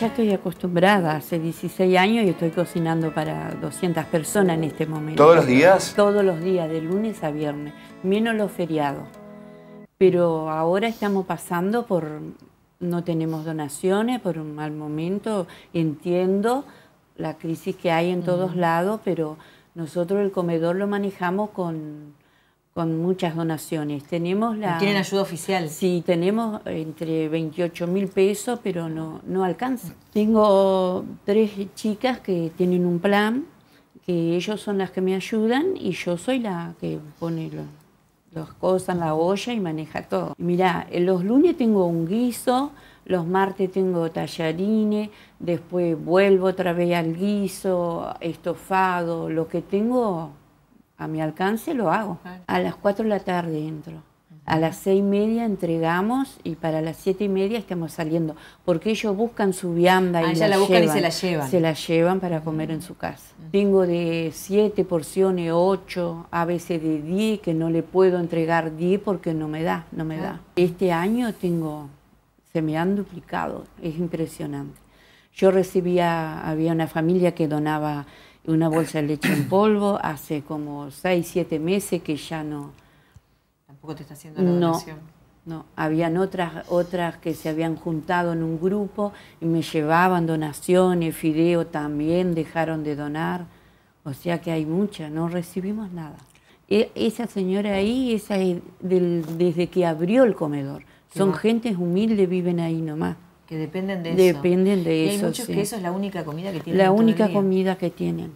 Ya estoy acostumbrada, hace 16 años y estoy cocinando para 200 personas en este momento. ¿Todos los días? Todos los días, de lunes a viernes, menos los feriados. Pero ahora estamos pasando por, no tenemos donaciones por un mal momento, entiendo la crisis que hay en todos lados, pero nosotros el comedor lo manejamos con con muchas donaciones. Tenemos la... ¿Tienen ayuda oficial? Sí, tenemos entre 28 mil pesos, pero no, no alcanza. Mm. Tengo tres chicas que tienen un plan, que ellos son las que me ayudan y yo soy la que pone los, cosas en la olla y maneja todo. Mirá, los lunes tengo un guiso, los martes tengo tallarines, después vuelvo otra vez al guiso, estofado, lo que tengo a mi alcance, lo hago. A las 4 de la tarde entro. A las seis y media entregamos y para las siete y media estamos saliendo, porque ellos buscan su vianda ah, y, la, la buscan y se la llevan. Se la llevan para comer en su casa. Tengo de siete porciones, ocho, a veces de 10, que no le puedo entregar 10 porque no me da, no me da. Este año tengo, se me han duplicado, es impresionante. Yo recibía, había una familia que donaba una bolsa de leche en polvo hace como 6, 7 meses que ya no... Tampoco te está haciendo la donación. No, habían otras, otras que se habían juntado en un grupo y me llevaban donaciones, fideo también dejaron de donar, o sea que hay muchas, no recibimos nada. E, esa señora ahí, esa desde que abrió el comedor, son gentes humildes, viven ahí nomás dependen de eso. Dependen de eso. Hay muchos que eso es la única comida que tienen. La única comida que tienen.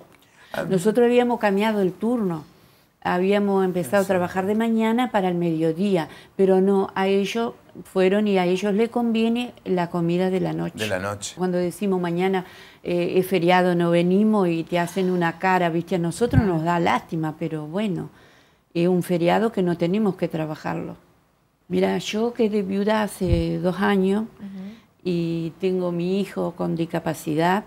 Ah. Nosotros habíamos cambiado el turno. Habíamos empezado a trabajar de mañana para el mediodía, pero no, a ellos fueron y a ellos le conviene la comida de la noche. De la noche. Cuando decimos mañana eh, es feriado, no venimos y te hacen una cara, viste, a nosotros nos da lástima, pero bueno, es un feriado que no tenemos que trabajarlo. Mira, yo quedé viuda hace dos años y tengo mi hijo con discapacidad.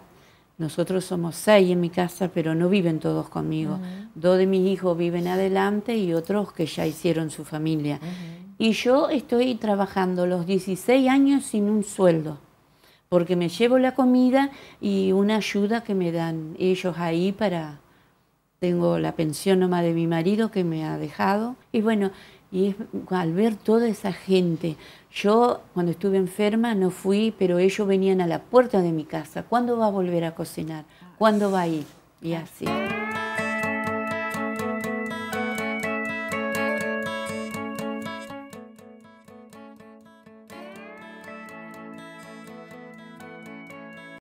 Nosotros somos seis en mi casa, pero no viven todos conmigo. Dos de mis hijos viven adelante y otros que ya hicieron su familia. Y yo estoy trabajando los 16 años sin un sueldo, porque me llevo la comida y una ayuda que me dan ellos ahí para... Tengo la pensión nomás de mi marido que me ha dejado. Y bueno, y al ver toda esa gente. Yo cuando estuve enferma no fui, pero ellos venían a la puerta de mi casa. ¿Cuándo va a volver a cocinar? ¿Cuándo va a ir? Y así.